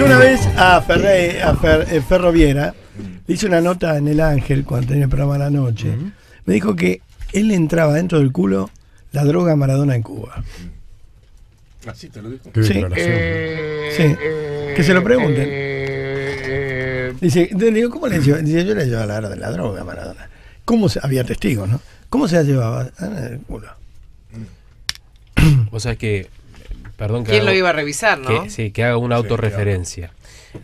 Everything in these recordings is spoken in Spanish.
Yo una vez a, Ferro a eh, Ferroviera le hice una nota en El Ángel cuando tenía el programa la noche. Me dijo que él entraba dentro del culo la droga Maradona en Cuba. Así te lo dijo. Eh, sí. que se lo pregunten. Eh, Dice, ¿cómo le llevo? Dice, yo le llevaba la, de la droga Maradona. ¿Cómo había testigos, ¿no? ¿Cómo se la llevaba? Ah, en el culo. O sea que ¿Quién lo iba a revisar, no? sí, que haga una autorreferencia. Ah,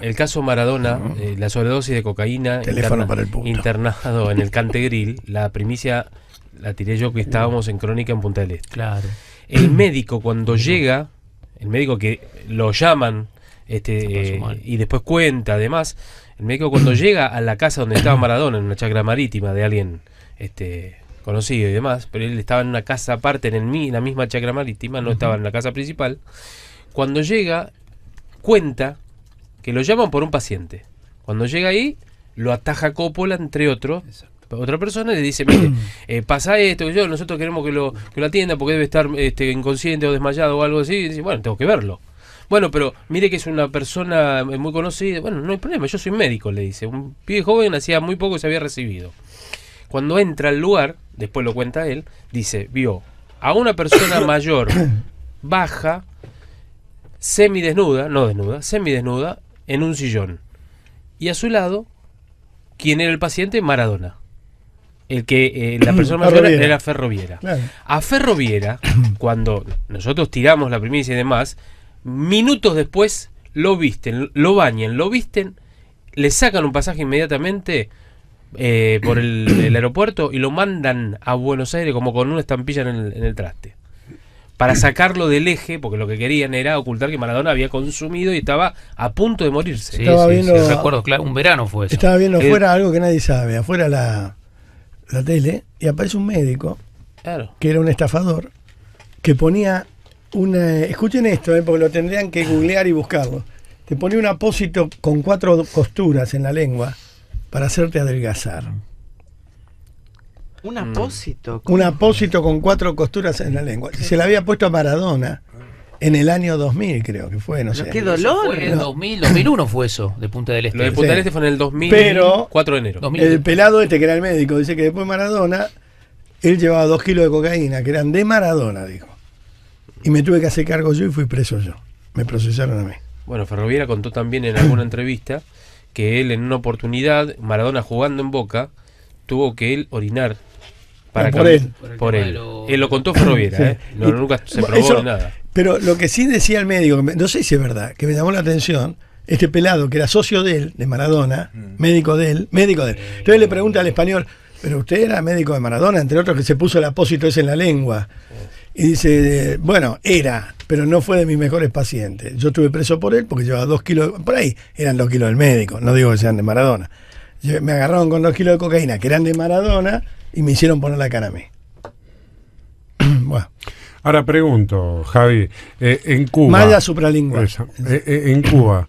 el, caso Maradona, ah. eh, la sobredosis de cocaína, internado en el Cantegril, la primicia la tiré yo que estábamos en Crónica en Punta del Este. Claro. El médico cuando llega, el médico que lo llaman este, eh, y después cuenta además, el médico cuando llega a la casa donde estaba Maradona, en una chacra marítima de alguien este, conocido y demás, pero él estaba en una casa aparte, en, el, en la misma chacra marítima, no estaba en la casa principal. Cuando llega, cuenta que lo llaman por un paciente. Cuando llega ahí, lo ataja Coppola, entre otros. Otra persona le dice, mire, eh, pasa esto, yo, nosotros queremos que lo, que lo atienda porque debe estar este, inconsciente o desmayado o algo así. dice, bueno, tengo que verlo. Bueno, pero mire que es una persona muy conocida. Bueno, no hay problema, yo soy médico, le dice. Un pie joven hacía muy poco se había recibido. Cuando entra al lugar, después lo cuenta él, dice, vio a una persona mayor, baja, semidesnuda, no desnuda, semidesnuda, en un sillón. Y a su lado, ¿quién era el paciente? Maradona. El que eh, la persona mayor era Ferroviera. A Ferroviera, cuando nosotros tiramos la primicia y demás, minutos después lo visten, lo bañan, lo visten, le sacan un pasaje inmediatamente eh, por el, aeropuerto y lo mandan a Buenos Aires como con una estampilla en el, traste. Para sacarlo del eje, porque lo que querían era ocultar que Maradona había consumido y estaba a punto de morirse. recuerdo, un verano fue eso. Estaba viendo eh, afuera algo que nadie sabe, afuera la, la tele, y aparece un médico, que era un estafador, que ponía una... Escuchen esto, eh, porque lo tendrían que googlear y buscarlo. Te ponía un apósito con cuatro costuras en la lengua para hacerte adelgazar. Un mm. apósito. Un apósito con cuatro costuras en la lengua. Se le había puesto a Maradona en el año 2000, creo que fue, no sé. ¡Qué dolor! en 2000, 2001 fue eso, de Punta del Este. de Punta del Este fue en el 2000, Pero 4 de enero. El pelado este, que era el médico, dice que después Maradona, él llevaba dos kilos de cocaína, que eran de Maradona, dijo. Y me tuve que hacer cargo yo y fui preso yo. Me procesaron a mí. Bueno, Ferroviera contó también en alguna entrevista que él en una oportunidad, Maradona jugando en Boca, tuvo que él orinar para eh, por, él. por él. Lo... él. lo contó Ferroviera, sí. ¿eh? no, nunca se probó nada. Pero lo que sí decía el médico, no sé si es verdad, que me llamó la atención, este pelado que era socio de él, de Maradona, mm. médico de él, médico de él. Eh. Entonces le pregunta al español, pero usted era médico de Maradona, entre otros que se puso el apósito ese en la lengua. Y dice, bueno, era, pero no fue de mis mejores pacientes. Yo estuve preso por él porque llevaba dos kilos, por ahí eran dos kilos del médico, no digo que sean de Maradona. Me agarraron con dos kilos de cocaína, que eran de Maradona, y me hicieron poner la cara a mí. bueno. Ahora pregunto, Javi, eh, en Cuba. Malla supralingüe eh, eh, en Cuba,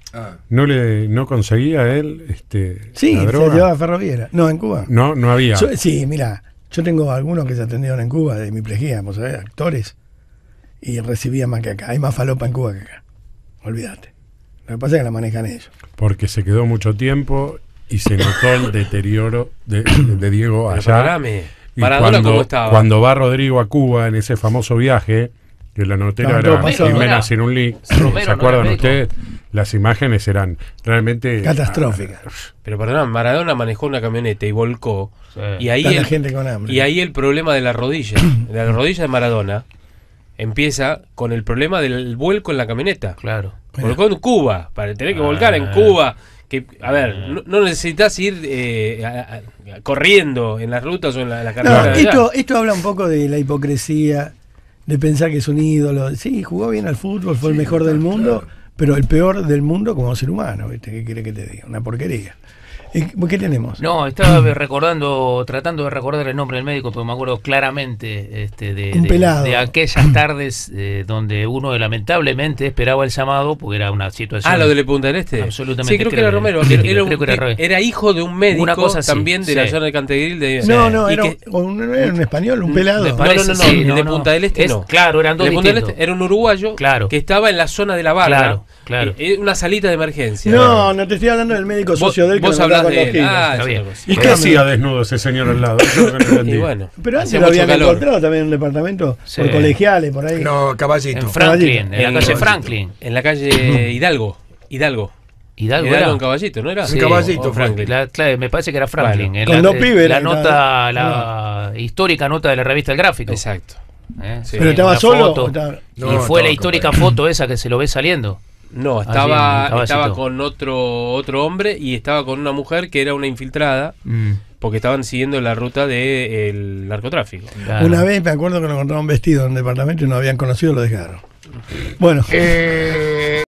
¿no le no conseguía él este, Sí, la droga? se llevaba ferroviera. No, en Cuba. No, no había. sí, mira, yo tengo algunos que se atendieron en Cuba de mi vos sabés, actores, y recibían más que acá. Hay más falopa en Cuba que acá. Olvídate. Lo que pasa es que la manejan ellos. Porque se quedó mucho tiempo y se notó el deterioro de, Diego allá. Y cuando, cuando, va Rodrigo a Cuba en ese famoso viaje, que la notera no, era Jimena Sinunli, ¿se acuerdan ustedes? las imágenes eran realmente ah, catastróficas. pero perdón, Maradona manejó una camioneta y volcó y ahí el, gente y ahí el problema de la rodilla, de la rodilla de Maradona empieza con el problema del vuelco en la camioneta. Claro. Volcó en Cuba, para tener que volcar en ah. Cuba. Que, a ver, ah. no, necesitas ir eh, corriendo en las rutas o en la, la esto, esto habla un poco de la hipocresía, de pensar que es un ídolo. Sí, jugó bien al fútbol, fue el mejor del mundo pero el peor del mundo como ser humano, ¿viste? ¿Qué quiere que te diga? Una porquería. ¿Qué tenemos? No, estaba recordando, tratando de recordar el nombre del médico, pero me acuerdo claramente este, de, de, aquellas tardes eh, donde uno lamentablemente esperaba el llamado porque era una situación. Ah, lo de Punta del Este. Absolutamente. Sí, creo, que era Romero. Era, hijo de un médico una cosa también de la zona de Cantegril. De, no, no, era, un, español, un mm, pelado. no, no, no, no, de Punta del Este no. Claro, eran dos. del Este era un uruguayo claro. que estaba en la zona de la barra. Claro, claro. Eh, eh, una salita de emergencia. No, no te estoy hablando del médico socio del que Ah, ¿Y qué hacía desnudo ese señor al lado? pero antes lo habían encontrado también en un departamento, por colegiales, por ahí. No, caballito. En Franklin, en la calle Franklin. En la calle Hidalgo. Hidalgo. Hidalgo, era un caballito, ¿no era? un caballito, Franklin. La, me parece que era Franklin. Eh, la, nota, la histórica nota de la revista El Gráfico. Exacto. ¿eh? pero estaba solo. y fue la histórica foto esa que se lo ve saliendo. No, ah, estaba, estaba con otro, otro hombre y estaba con una mujer que era una infiltrada. Mm. Porque estaban siguiendo la ruta del narcotráfico. Una vez me acuerdo que lo encontraron vestido en el departamento y no habían conocido, lo dejaron. Bueno. Eh...